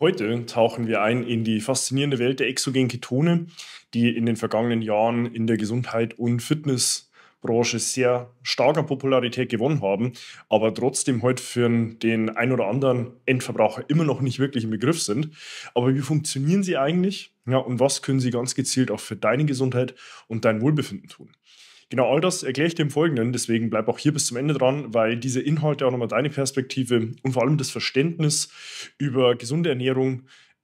Heute tauchen wir ein in die faszinierende Welt der exogenen Ketone, die in den vergangenen Jahren in der Gesundheit und Fitnessbranche sehr stark an Popularität gewonnen haben, aber trotzdem heute für den ein oder anderen Endverbraucher immer noch nicht wirklich im Begriff sind. Aber wie funktionieren sie eigentlich? Ja, und was können sie ganz gezielt auch für deine Gesundheit und dein Wohlbefinden tun? Genau, all das erkläre ich dir im Folgenden, deswegen bleib auch hier bis zum Ende dran, weil diese Inhalte auch nochmal deine Perspektive und vor allem das Verständnis über gesunde Ernährung,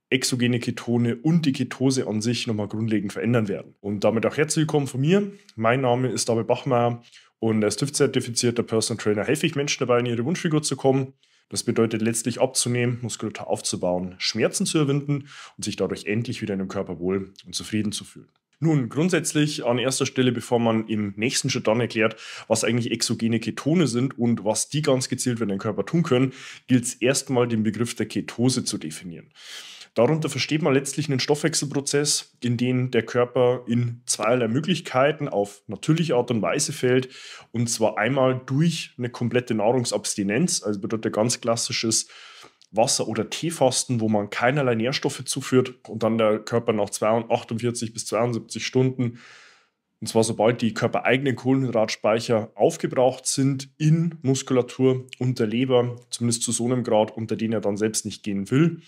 exogene Ketone und die Ketose an sich nochmal grundlegend verändern werden. Und damit auch herzlich willkommen von mir. Mein Name ist David Bachmeier und als TÜV-zertifizierter Personal Trainer helfe ich Menschen dabei, in ihre Wunschfigur zu kommen. Das bedeutet letztlich abzunehmen, Muskulatur aufzubauen, Schmerzen zu erwinden und sich dadurch endlich wieder in dem Körper wohl und zufrieden zu fühlen. Nun, grundsätzlich an erster Stelle, bevor man im nächsten Schritt dann erklärt, was eigentlich exogene Ketone sind und was die ganz gezielt für den Körper tun können, gilt es erstmal den Begriff der Ketose zu definieren. Darunter versteht man letztlich einen Stoffwechselprozess, in dem der Körper in zweierlei Möglichkeiten auf natürliche Art und Weise fällt. Und zwar einmal durch eine komplette Nahrungsabstinenz, also bedeutet ganz klassisches Wasser oder Teefasten, wo man keinerlei Nährstoffe zuführt und dann der Körper nach 48 bis 72 Stunden, und zwar sobald die körpereigenen Kohlenhydratspeicher aufgebraucht sind, in Muskulatur und der Leber, zumindest zu so einem Grad, unter den er dann selbst nicht gehen will,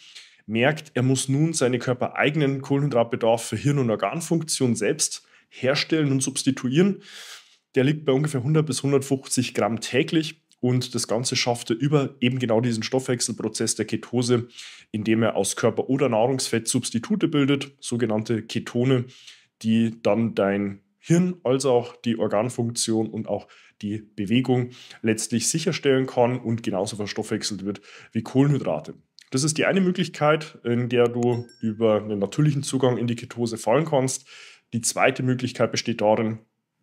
merkt, er muss nun seine körpereigenen Kohlenhydratbedarf für Hirn- und Organfunktion selbst herstellen und substituieren. Der liegt bei ungefähr 100 bis 150 Gramm täglich und das Ganze schafft er über eben genau diesen Stoffwechselprozess der Ketose, indem er aus Körper- oder Nahrungsfett Substitute bildet, sogenannte Ketone, die dann dein Hirn als auch die Organfunktion und auch die Bewegung letztlich sicherstellen kann und genauso verstoffwechselt wird wie Kohlenhydrate. Das ist die eine Möglichkeit, in der du über einen natürlichen Zugang in die Ketose fallen kannst. Die zweite Möglichkeit besteht darin,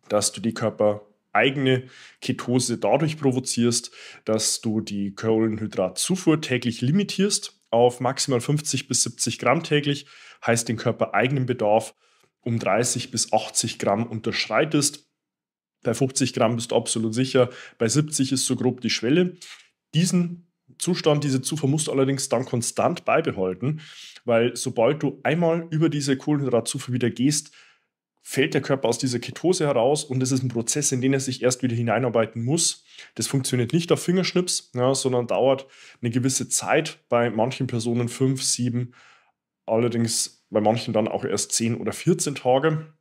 dass du die Körper- eigene Ketose dadurch provozierst, dass du die Kohlenhydratzufuhr täglich limitierst auf maximal 50 bis 70 Gramm täglich, heißt den körpereigenen Bedarf um 30 bis 80 Gramm unterschreitest. Bei 50 Gramm bist du absolut sicher, bei 70 ist so grob die Schwelle. Diesen Zustand, diese Zufuhr musst du allerdings dann konstant beibehalten, weil sobald du einmal über diese Kohlenhydratzufuhr wieder gehst, fällt der Körper aus dieser Ketose heraus und das ist ein Prozess, in den er sich erst wieder hineinarbeiten muss. Das funktioniert nicht auf Fingerschnips, ja, sondern dauert eine gewisse Zeit, bei manchen Personen fünf, sieben, allerdings bei manchen dann auch erst zehn oder 14 Tage.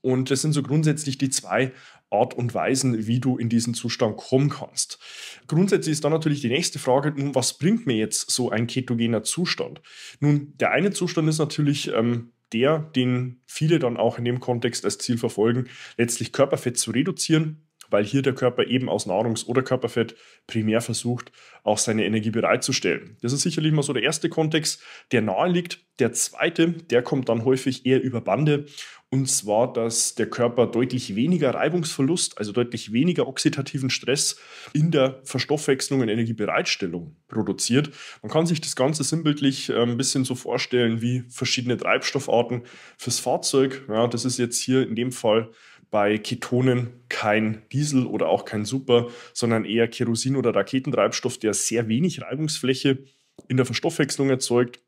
Und das sind so grundsätzlich die zwei Art und Weisen, wie du in diesen Zustand kommen kannst. Grundsätzlich ist dann natürlich die nächste Frage, nun, was bringt mir jetzt so ein ketogener Zustand? Nun, der eine Zustand ist natürlich ähm, der, den viele dann auch in dem Kontext als Ziel verfolgen, letztlich Körperfett zu reduzieren, weil hier der Körper eben aus Nahrungs- oder Körperfett primär versucht, auch seine Energie bereitzustellen. Das ist sicherlich mal so der erste Kontext, der nahe liegt. Der zweite, der kommt dann häufig eher über Bande und zwar, dass der Körper deutlich weniger Reibungsverlust, also deutlich weniger oxidativen Stress in der Verstoffwechslung und Energiebereitstellung produziert. Man kann sich das Ganze sinnbildlich äh, ein bisschen so vorstellen wie verschiedene Treibstoffarten fürs Fahrzeug. Ja, das ist jetzt hier in dem Fall bei Ketonen kein Diesel oder auch kein Super, sondern eher Kerosin oder Raketentreibstoff, der sehr wenig Reibungsfläche in der Verstoffwechslung erzeugt.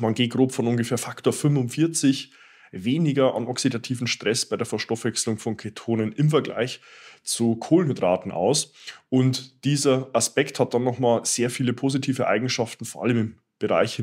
Man geht grob von ungefähr Faktor 45 weniger an oxidativen Stress bei der Verstoffwechslung von Ketonen im Vergleich zu Kohlenhydraten aus. Und dieser Aspekt hat dann nochmal sehr viele positive Eigenschaften, vor allem im Bereich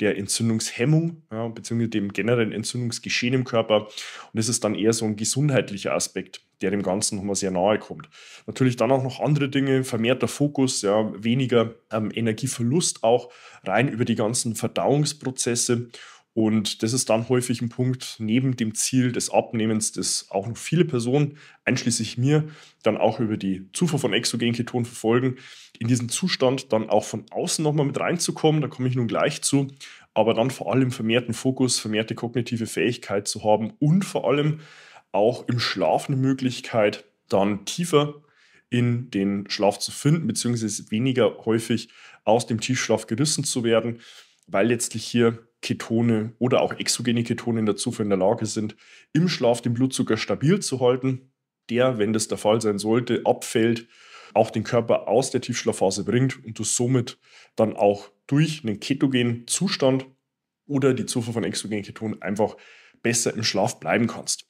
der Entzündungshemmung ja, bzw. dem generellen Entzündungsgeschehen im Körper. Und es ist dann eher so ein gesundheitlicher Aspekt, der dem Ganzen nochmal sehr nahe kommt. Natürlich dann auch noch andere Dinge, vermehrter Fokus, ja, weniger ähm, Energieverlust auch rein über die ganzen Verdauungsprozesse und das ist dann häufig ein Punkt neben dem Ziel des Abnehmens, das auch noch viele Personen, einschließlich mir, dann auch über die Zufuhr von exogenen Ketonen verfolgen, in diesen Zustand dann auch von außen nochmal mit reinzukommen, da komme ich nun gleich zu, aber dann vor allem vermehrten Fokus, vermehrte kognitive Fähigkeit zu haben und vor allem auch im Schlaf eine Möglichkeit, dann tiefer in den Schlaf zu finden, beziehungsweise weniger häufig aus dem Tiefschlaf gerissen zu werden, weil letztlich hier Ketone oder auch exogene Ketone dazu in der Lage sind, im Schlaf den Blutzucker stabil zu halten, der, wenn das der Fall sein sollte, abfällt, auch den Körper aus der Tiefschlafphase bringt und du somit dann auch durch einen ketogenen Zustand oder die Zufuhr von exogenen Ketonen einfach besser im Schlaf bleiben kannst.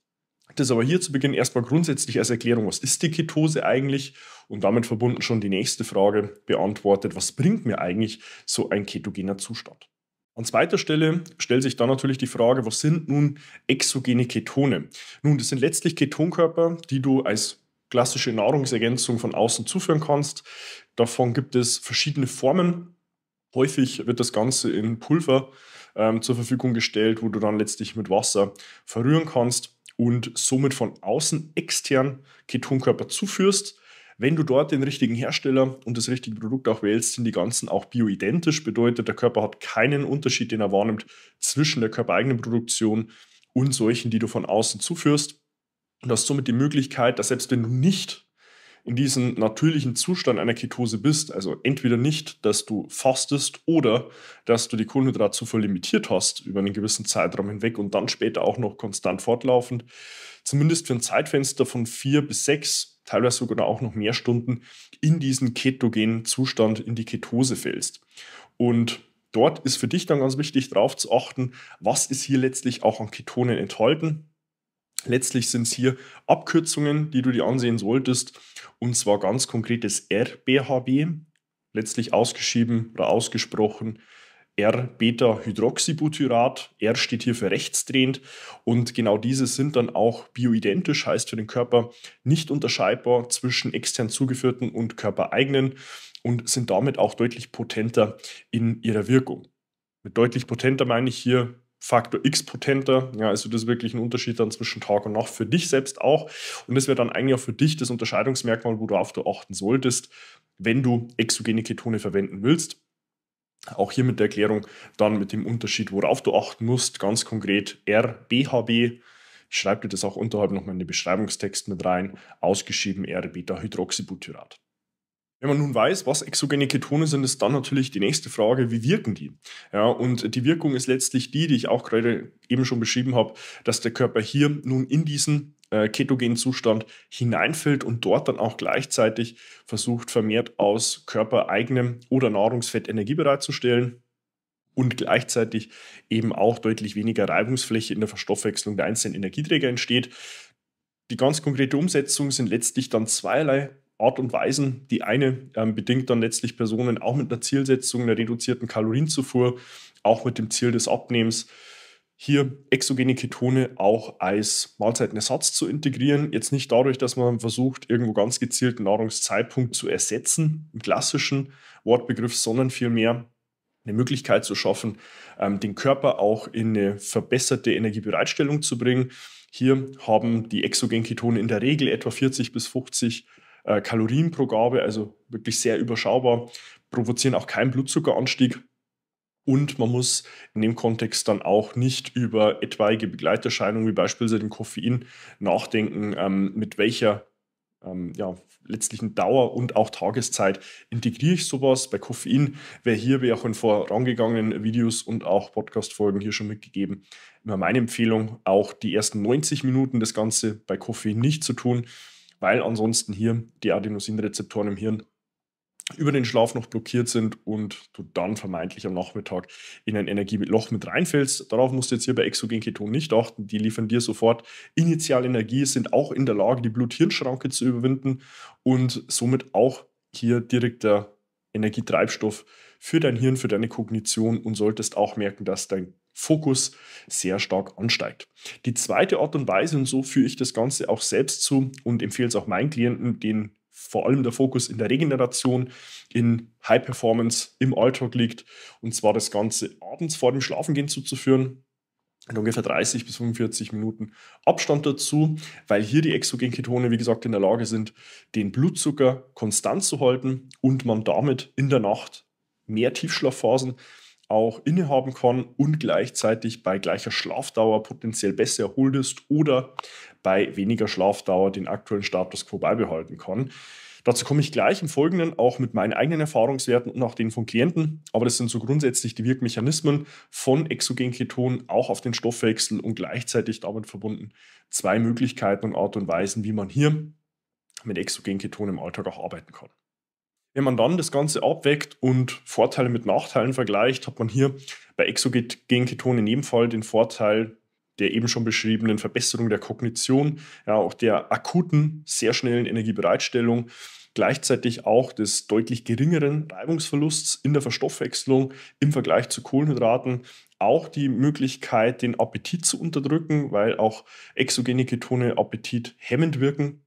Das aber hier zu Beginn erstmal grundsätzlich als Erklärung, was ist die Ketose eigentlich? Und damit verbunden schon die nächste Frage beantwortet, was bringt mir eigentlich so ein ketogener Zustand? An zweiter Stelle stellt sich dann natürlich die Frage, was sind nun exogene Ketone? Nun, das sind letztlich Ketonkörper, die du als klassische Nahrungsergänzung von außen zuführen kannst. Davon gibt es verschiedene Formen. Häufig wird das Ganze in Pulver ähm, zur Verfügung gestellt, wo du dann letztlich mit Wasser verrühren kannst und somit von außen extern Ketonkörper zuführst wenn du dort den richtigen Hersteller und das richtige Produkt auch wählst, sind die ganzen auch bioidentisch. Bedeutet, der Körper hat keinen Unterschied, den er wahrnimmt zwischen der körpereigenen Produktion und solchen, die du von außen zuführst. Und hast somit die Möglichkeit, dass selbst wenn du nicht in diesem natürlichen Zustand einer Ketose bist, also entweder nicht, dass du fastest oder dass du die Kohlenhydratzufuhr limitiert hast über einen gewissen Zeitraum hinweg und dann später auch noch konstant fortlaufend, zumindest für ein Zeitfenster von vier bis sechs teilweise sogar auch noch mehr Stunden in diesen ketogenen Zustand, in die Ketose fällst. Und dort ist für dich dann ganz wichtig darauf zu achten, was ist hier letztlich auch an Ketonen enthalten. Letztlich sind es hier Abkürzungen, die du dir ansehen solltest, und zwar ganz konkretes das RBHB, letztlich ausgeschrieben oder ausgesprochen R-Beta-Hydroxybutyrat. R steht hier für rechtsdrehend und genau diese sind dann auch bioidentisch, heißt für den Körper nicht unterscheidbar zwischen extern zugeführten und körpereigenen und sind damit auch deutlich potenter in ihrer Wirkung. Mit deutlich potenter meine ich hier Faktor X potenter. Ja, also das ist wirklich ein Unterschied dann zwischen Tag und Nacht für dich selbst auch. Und das wäre dann eigentlich auch für dich das Unterscheidungsmerkmal, worauf du achten solltest, wenn du exogene Ketone verwenden willst. Auch hier mit der Erklärung dann mit dem Unterschied, worauf du achten musst, ganz konkret RBHB. Ich schreibe dir das auch unterhalb nochmal in den Beschreibungstext mit rein, ausgeschrieben R-Beta-Hydroxybutyrat. Wenn man nun weiß, was exogene Ketone sind, ist dann natürlich die nächste Frage, wie wirken die? Ja, und die Wirkung ist letztlich die, die ich auch gerade eben schon beschrieben habe, dass der Körper hier nun in diesen äh, ketogenen Zustand hineinfällt und dort dann auch gleichzeitig versucht, vermehrt aus körpereigenem oder Nahrungsfett Energie bereitzustellen und gleichzeitig eben auch deutlich weniger Reibungsfläche in der Verstoffwechslung der einzelnen Energieträger entsteht. Die ganz konkrete Umsetzung sind letztlich dann zweierlei Art und Weisen. Die eine ähm, bedingt dann letztlich Personen auch mit einer Zielsetzung, einer reduzierten Kalorienzufuhr, auch mit dem Ziel des Abnehmens hier exogene Ketone auch als Mahlzeitenersatz zu integrieren. Jetzt nicht dadurch, dass man versucht, irgendwo ganz gezielt einen Nahrungszeitpunkt zu ersetzen, im klassischen Wortbegriff, sondern vielmehr eine Möglichkeit zu schaffen, ähm, den Körper auch in eine verbesserte Energiebereitstellung zu bringen. Hier haben die exogenen Ketone in der Regel etwa 40 bis 50 äh, Kalorien pro Gabe, also wirklich sehr überschaubar, provozieren auch keinen Blutzuckeranstieg und man muss in dem Kontext dann auch nicht über etwaige Begleiterscheinungen wie beispielsweise den Koffein nachdenken, ähm, mit welcher ähm, ja, letztlichen Dauer und auch Tageszeit integriere ich sowas. Bei Koffein wäre hier, wie auch in vorangegangenen Videos und auch Podcast-Folgen hier schon mitgegeben, immer meine Empfehlung, auch die ersten 90 Minuten das Ganze bei Koffein nicht zu tun, weil ansonsten hier die Adenosinrezeptoren im Hirn über den Schlaf noch blockiert sind und du dann vermeintlich am Nachmittag in ein Energieloch mit reinfällst. Darauf musst du jetzt hier bei Exogenketonen nicht achten. Die liefern dir sofort initial Energie, sind auch in der Lage, die Blut-Hirn-Schranke zu überwinden und somit auch hier direkter Energietreibstoff für dein Hirn, für deine Kognition und solltest auch merken, dass dein Fokus sehr stark ansteigt. Die zweite Art und Weise, und so führe ich das Ganze auch selbst zu und empfehle es auch meinen Klienten, den vor allem der Fokus in der Regeneration, in High Performance im Alltag liegt. Und zwar das Ganze abends vor dem Schlafengehen zuzuführen. In ungefähr 30 bis 45 Minuten Abstand dazu, weil hier die Exogenketone, wie gesagt, in der Lage sind, den Blutzucker konstant zu halten und man damit in der Nacht mehr Tiefschlafphasen auch innehaben kann und gleichzeitig bei gleicher Schlafdauer potenziell besser erholt ist oder bei weniger Schlafdauer den aktuellen Status quo beibehalten kann. Dazu komme ich gleich im Folgenden auch mit meinen eigenen Erfahrungswerten und auch denen von Klienten. Aber das sind so grundsätzlich die Wirkmechanismen von Exogenketon auch auf den Stoffwechsel und gleichzeitig damit verbunden zwei Möglichkeiten und Art und Weisen, wie man hier mit Exogenketon im Alltag auch arbeiten kann. Wenn man dann das Ganze abweckt und Vorteile mit Nachteilen vergleicht, hat man hier bei exogenen Exogenketonen in jedem Fall den Vorteil der eben schon beschriebenen Verbesserung der Kognition, ja, auch der akuten, sehr schnellen Energiebereitstellung, gleichzeitig auch des deutlich geringeren Reibungsverlusts in der Verstoffwechslung im Vergleich zu Kohlenhydraten, auch die Möglichkeit, den Appetit zu unterdrücken, weil auch exogene Ketone appetithemmend wirken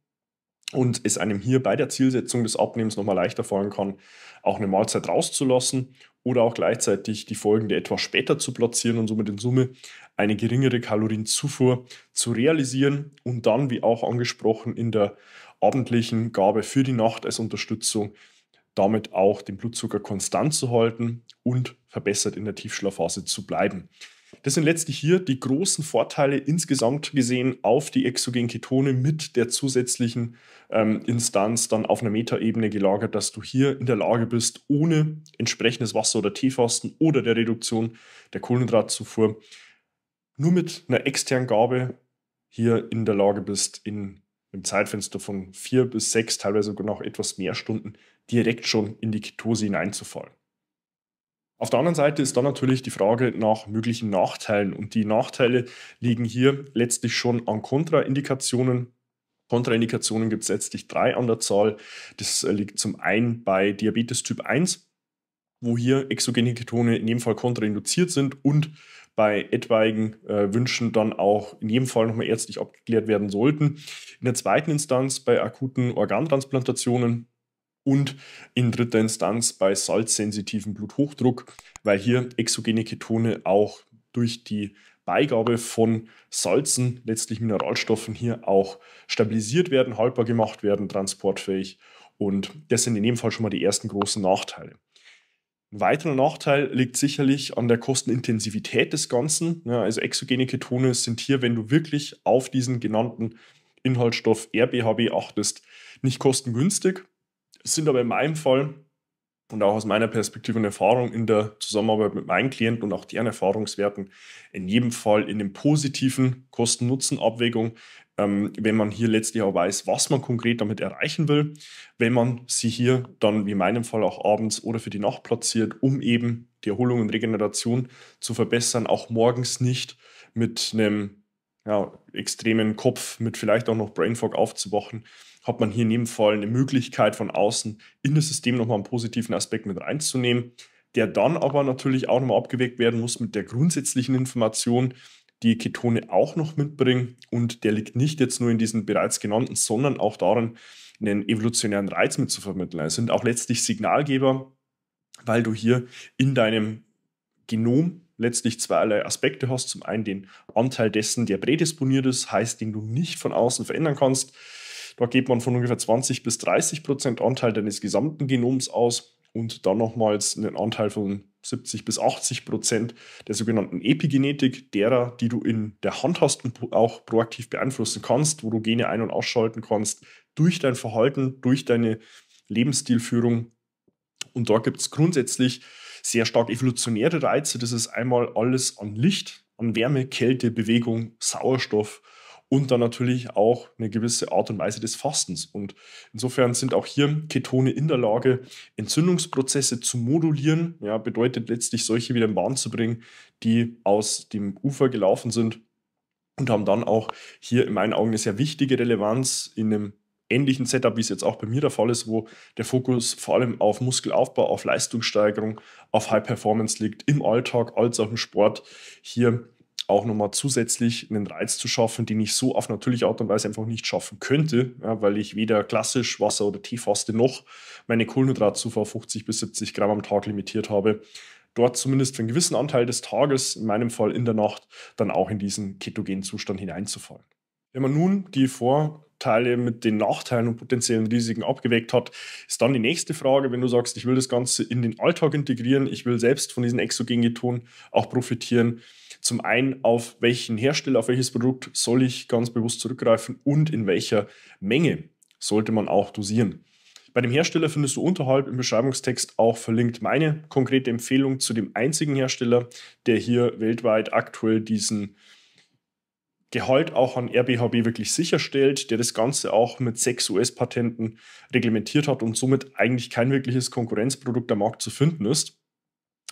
und es einem hier bei der Zielsetzung des Abnehmens nochmal leichter fallen kann, auch eine Mahlzeit rauszulassen oder auch gleichzeitig die folgende etwas später zu platzieren und somit in Summe eine geringere Kalorienzufuhr zu realisieren und dann, wie auch angesprochen, in der abendlichen Gabe für die Nacht als Unterstützung damit auch den Blutzucker konstant zu halten und verbessert in der Tiefschlafphase zu bleiben. Das sind letztlich hier die großen Vorteile insgesamt gesehen auf die exogenen Ketone mit der zusätzlichen ähm, Instanz dann auf einer Metaebene gelagert, dass du hier in der Lage bist, ohne entsprechendes Wasser- oder Teefasten oder der Reduktion der Kohlenhydratzufuhr nur mit einer externen Gabe hier in der Lage bist, in einem Zeitfenster von vier bis sechs, teilweise sogar noch etwas mehr Stunden direkt schon in die Ketose hineinzufallen. Auf der anderen Seite ist dann natürlich die Frage nach möglichen Nachteilen. Und die Nachteile liegen hier letztlich schon an Kontraindikationen. Kontraindikationen gibt es letztlich drei an der Zahl. Das äh, liegt zum einen bei Diabetes Typ 1, wo hier exogene Ketone in jedem Fall kontrainduziert sind und bei etwaigen äh, Wünschen dann auch in jedem Fall nochmal ärztlich abgeklärt werden sollten. In der zweiten Instanz bei akuten Organtransplantationen und in dritter Instanz bei salzsensitivem Bluthochdruck, weil hier exogene Ketone auch durch die Beigabe von Salzen, letztlich Mineralstoffen hier auch stabilisiert werden, haltbar gemacht werden, transportfähig. Und das sind in dem Fall schon mal die ersten großen Nachteile. Ein weiterer Nachteil liegt sicherlich an der Kostenintensivität des Ganzen. Ja, also exogene Ketone sind hier, wenn du wirklich auf diesen genannten Inhaltsstoff RBHB achtest, nicht kostengünstig sind aber in meinem Fall und auch aus meiner Perspektive und Erfahrung in der Zusammenarbeit mit meinen Klienten und auch deren Erfahrungswerten in jedem Fall in den positiven Kosten-Nutzen-Abwägung, ähm, wenn man hier letztlich auch weiß, was man konkret damit erreichen will, wenn man sie hier dann wie in meinem Fall auch abends oder für die Nacht platziert, um eben die Erholung und Regeneration zu verbessern, auch morgens nicht mit einem ja, extremen Kopf, mit vielleicht auch noch Brainfog aufzuwachen, hat man hier in dem Fall eine Möglichkeit von außen in das System nochmal einen positiven Aspekt mit reinzunehmen, der dann aber natürlich auch nochmal abgeweckt werden muss mit der grundsätzlichen Information, die Ketone auch noch mitbringen. Und der liegt nicht jetzt nur in diesen bereits genannten, sondern auch darin, einen evolutionären Reiz mit zu vermitteln. Es sind auch letztlich Signalgeber, weil du hier in deinem Genom letztlich zweierlei Aspekte hast. Zum einen den Anteil dessen, der prädisponiert ist, heißt, den du nicht von außen verändern kannst. Da geht man von ungefähr 20 bis 30 Prozent Anteil deines gesamten Genoms aus und dann nochmals einen Anteil von 70 bis 80 Prozent der sogenannten Epigenetik, derer, die du in der Hand hast und auch proaktiv beeinflussen kannst, wo du Gene ein- und ausschalten kannst, durch dein Verhalten, durch deine Lebensstilführung. Und da gibt es grundsätzlich sehr stark evolutionäre Reize. Das ist einmal alles an Licht, an Wärme, Kälte, Bewegung, Sauerstoff und dann natürlich auch eine gewisse Art und Weise des Fastens. Und insofern sind auch hier Ketone in der Lage, Entzündungsprozesse zu modulieren. Ja, bedeutet letztlich, solche wieder in Bahn zu bringen, die aus dem Ufer gelaufen sind und haben dann auch hier in meinen Augen eine sehr wichtige Relevanz in einem ähnlichen Setup, wie es jetzt auch bei mir der Fall ist, wo der Fokus vor allem auf Muskelaufbau, auf Leistungssteigerung, auf High Performance liegt, im Alltag als auch im Sport hier auch nochmal zusätzlich einen Reiz zu schaffen, den ich so auf natürliche Art und Weise einfach nicht schaffen könnte, ja, weil ich weder klassisch Wasser oder Tee faste noch meine Kohlenhydratzufuhr 50 bis 70 Gramm am Tag limitiert habe. Dort zumindest für einen gewissen Anteil des Tages, in meinem Fall in der Nacht, dann auch in diesen ketogenen Zustand hineinzufallen. Wenn man nun die vor Vorteile mit den Nachteilen und potenziellen Risiken abgeweckt hat, ist dann die nächste Frage, wenn du sagst, ich will das Ganze in den Alltag integrieren, ich will selbst von diesen Exogengetonen auch profitieren. Zum einen, auf welchen Hersteller, auf welches Produkt soll ich ganz bewusst zurückgreifen und in welcher Menge sollte man auch dosieren. Bei dem Hersteller findest du unterhalb im Beschreibungstext auch verlinkt meine konkrete Empfehlung zu dem einzigen Hersteller, der hier weltweit aktuell diesen Gehalt auch an RBHB wirklich sicherstellt, der das Ganze auch mit sechs US-Patenten reglementiert hat und somit eigentlich kein wirkliches Konkurrenzprodukt am Markt zu finden ist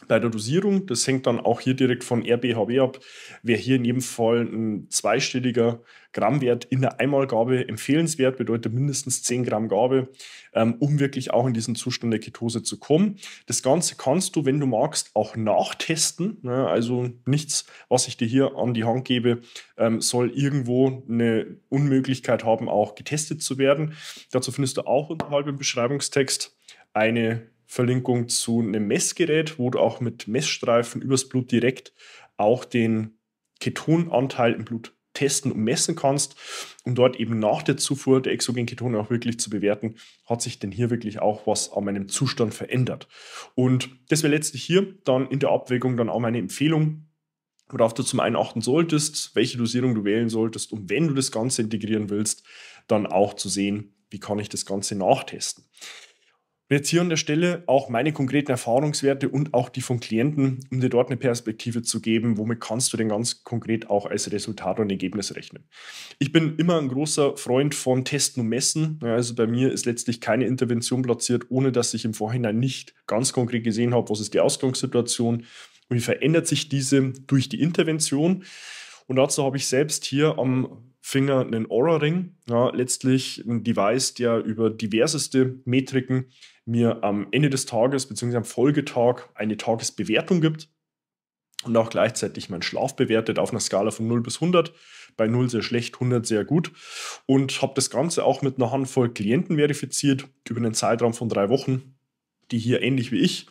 bei der Dosierung. Das hängt dann auch hier direkt von RBHW ab. Wäre hier in jedem Fall ein zweistelliger Grammwert in der Einmalgabe empfehlenswert, bedeutet mindestens 10 Gramm Gabe, ähm, um wirklich auch in diesen Zustand der Ketose zu kommen. Das Ganze kannst du, wenn du magst, auch nachtesten. Ne? Also nichts, was ich dir hier an die Hand gebe, ähm, soll irgendwo eine Unmöglichkeit haben, auch getestet zu werden. Dazu findest du auch unterhalb im Beschreibungstext eine Verlinkung zu einem Messgerät, wo du auch mit Messstreifen übers Blut direkt auch den Ketonanteil im Blut testen und messen kannst, um dort eben nach der Zufuhr der exogenen Ketone auch wirklich zu bewerten, hat sich denn hier wirklich auch was an meinem Zustand verändert. Und das wäre letztlich hier dann in der Abwägung dann auch meine Empfehlung, worauf du zum einen achten solltest, welche Dosierung du wählen solltest und wenn du das Ganze integrieren willst, dann auch zu sehen, wie kann ich das Ganze nachtesten. Jetzt hier an der Stelle auch meine konkreten Erfahrungswerte und auch die von Klienten, um dir dort eine Perspektive zu geben, womit kannst du denn ganz konkret auch als Resultat und Ergebnis rechnen. Ich bin immer ein großer Freund von Testen und Messen. Also bei mir ist letztlich keine Intervention platziert, ohne dass ich im Vorhinein nicht ganz konkret gesehen habe, was ist die Ausgangssituation, und wie verändert sich diese durch die Intervention. Und dazu habe ich selbst hier am Finger einen Aura-Ring. Ja, letztlich ein Device, der über diverseste Metriken mir am Ende des Tages bzw. am Folgetag eine Tagesbewertung gibt und auch gleichzeitig meinen Schlaf bewertet auf einer Skala von 0 bis 100. Bei 0 sehr schlecht, 100 sehr gut. Und habe das Ganze auch mit einer Handvoll Klienten verifiziert über einen Zeitraum von drei Wochen, die hier ähnlich wie ich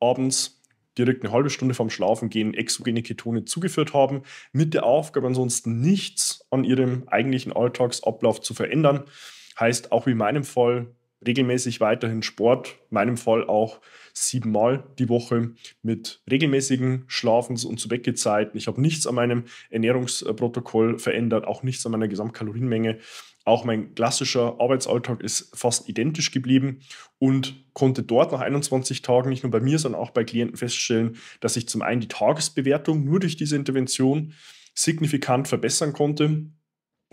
abends direkt eine halbe Stunde vorm Schlafen gehen, exogene Ketone zugeführt haben, mit der Aufgabe ansonsten nichts an ihrem eigentlichen Alltagsablauf zu verändern. Heißt, auch wie in meinem Fall, regelmäßig weiterhin Sport, in meinem Fall auch siebenmal die Woche mit regelmäßigen Schlafens- und zu Weckezeiten. Ich habe nichts an meinem Ernährungsprotokoll verändert, auch nichts an meiner Gesamtkalorienmenge. Auch mein klassischer Arbeitsalltag ist fast identisch geblieben und konnte dort nach 21 Tagen nicht nur bei mir, sondern auch bei Klienten feststellen, dass ich zum einen die Tagesbewertung nur durch diese Intervention signifikant verbessern konnte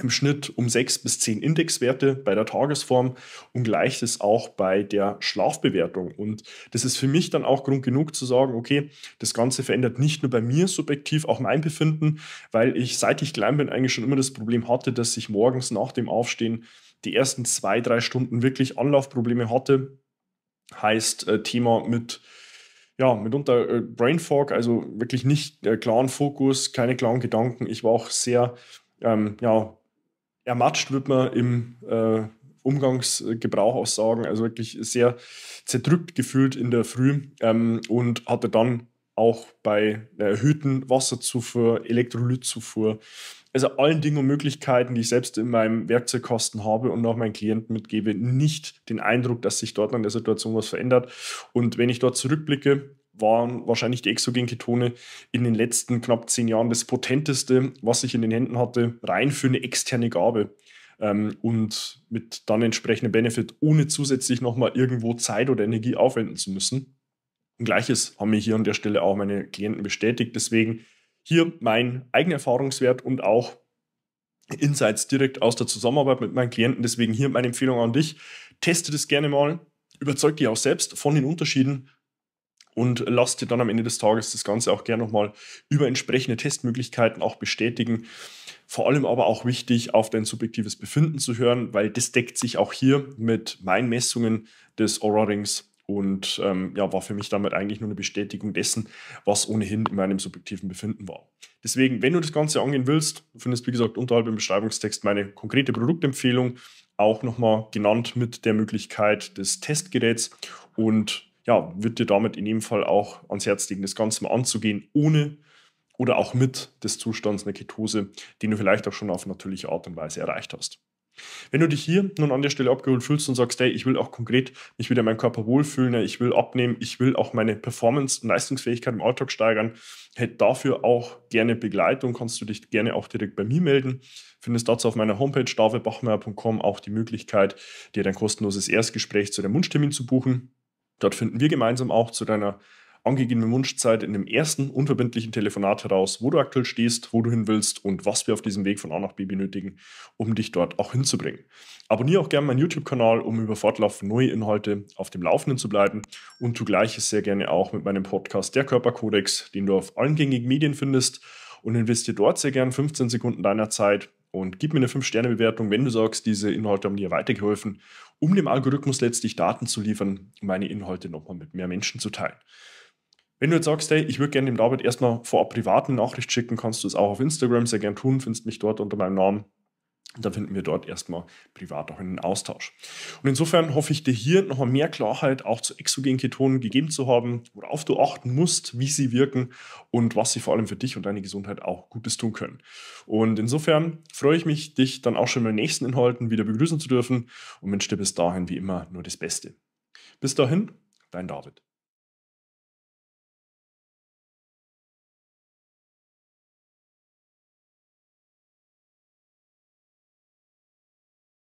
im Schnitt um sechs bis zehn Indexwerte bei der Tagesform und gleicht es auch bei der Schlafbewertung. Und das ist für mich dann auch Grund genug zu sagen, okay, das Ganze verändert nicht nur bei mir subjektiv auch mein Befinden, weil ich seit ich klein bin eigentlich schon immer das Problem hatte, dass ich morgens nach dem Aufstehen die ersten zwei, drei Stunden wirklich Anlaufprobleme hatte. Heißt äh, Thema mit ja, mitunter äh, Brain Fog, also wirklich nicht äh, klaren Fokus, keine klaren Gedanken. Ich war auch sehr ähm, ja, ermatscht, würde man im äh, Umgangsgebrauch auch sagen. Also wirklich sehr zerdrückt gefühlt in der Früh ähm, und hatte dann auch bei der äh, erhöhten Wasserzufuhr, Elektrolytzufuhr, also allen Dingen und Möglichkeiten, die ich selbst in meinem Werkzeugkasten habe und auch meinen Klienten mitgebe, nicht den Eindruck, dass sich dort an der Situation was verändert. Und wenn ich dort zurückblicke, waren wahrscheinlich die Exogenketone in den letzten knapp zehn Jahren das potenteste, was ich in den Händen hatte, rein für eine externe Gabe ähm, und mit dann entsprechendem Benefit, ohne zusätzlich nochmal irgendwo Zeit oder Energie aufwenden zu müssen. Und Gleiches haben mir hier an der Stelle auch meine Klienten bestätigt. Deswegen hier mein eigener Erfahrungswert und auch Insights direkt aus der Zusammenarbeit mit meinen Klienten. Deswegen hier meine Empfehlung an dich. Teste das gerne mal. Überzeug dich auch selbst von den Unterschieden und lasst dir dann am Ende des Tages das Ganze auch gerne nochmal über entsprechende Testmöglichkeiten auch bestätigen. Vor allem aber auch wichtig, auf dein subjektives Befinden zu hören, weil das deckt sich auch hier mit meinen Messungen des Aura Rings und ähm, ja, war für mich damit eigentlich nur eine Bestätigung dessen, was ohnehin in meinem subjektiven Befinden war. Deswegen, wenn du das Ganze angehen willst, findest wie gesagt unterhalb im Beschreibungstext meine konkrete Produktempfehlung, auch nochmal genannt mit der Möglichkeit des Testgeräts und ja, wird dir damit in jedem Fall auch ans Herz legen, das Ganze mal anzugehen, ohne oder auch mit des Zustands einer Ketose, den du vielleicht auch schon auf natürliche Art und Weise erreicht hast. Wenn du dich hier nun an der Stelle abgeholt fühlst und sagst, hey, ich will auch konkret mich wieder in meinem Körper wohlfühlen, ich will abnehmen, ich will auch meine Performance und Leistungsfähigkeit im Alltag steigern, hey, dafür auch gerne Begleitung, kannst du dich gerne auch direkt bei mir melden. Findest dazu auf meiner Homepage davidbachmeier.com auch die Möglichkeit, dir dein kostenloses Erstgespräch zu deinem Wunschtermin zu buchen. Dort finden wir gemeinsam auch zu deiner angegebenen Wunschzeit in dem ersten unverbindlichen Telefonat heraus, wo du aktuell stehst, wo du hin willst und was wir auf diesem Weg von A nach B benötigen, um dich dort auch hinzubringen. Abonniere auch gerne meinen YouTube-Kanal, um über Fortlauf neue Inhalte auf dem Laufenden zu bleiben und zugleich sehr gerne auch mit meinem Podcast Der Körperkodex, den du auf allen gängigen Medien findest und investiere dort sehr gerne 15 Sekunden deiner Zeit und gib mir eine 5-Sterne-Bewertung, wenn du sagst, diese Inhalte haben dir weitergeholfen um dem Algorithmus letztlich Daten zu liefern, meine Inhalte nochmal mit mehr Menschen zu teilen. Wenn du jetzt sagst, hey, ich würde gerne dem David erstmal vorab privat eine Nachricht schicken, kannst du es auch auf Instagram sehr gern tun, findest mich dort unter meinem Namen und dann finden wir dort erstmal privat auch einen Austausch. Und insofern hoffe ich dir hier nochmal mehr Klarheit auch zu exogenen Ketonen gegeben zu haben, worauf du achten musst, wie sie wirken und was sie vor allem für dich und deine Gesundheit auch Gutes tun können. Und insofern freue ich mich, dich dann auch schon bei den nächsten Inhalten wieder begrüßen zu dürfen und wünsche dir bis dahin wie immer nur das Beste. Bis dahin, dein David.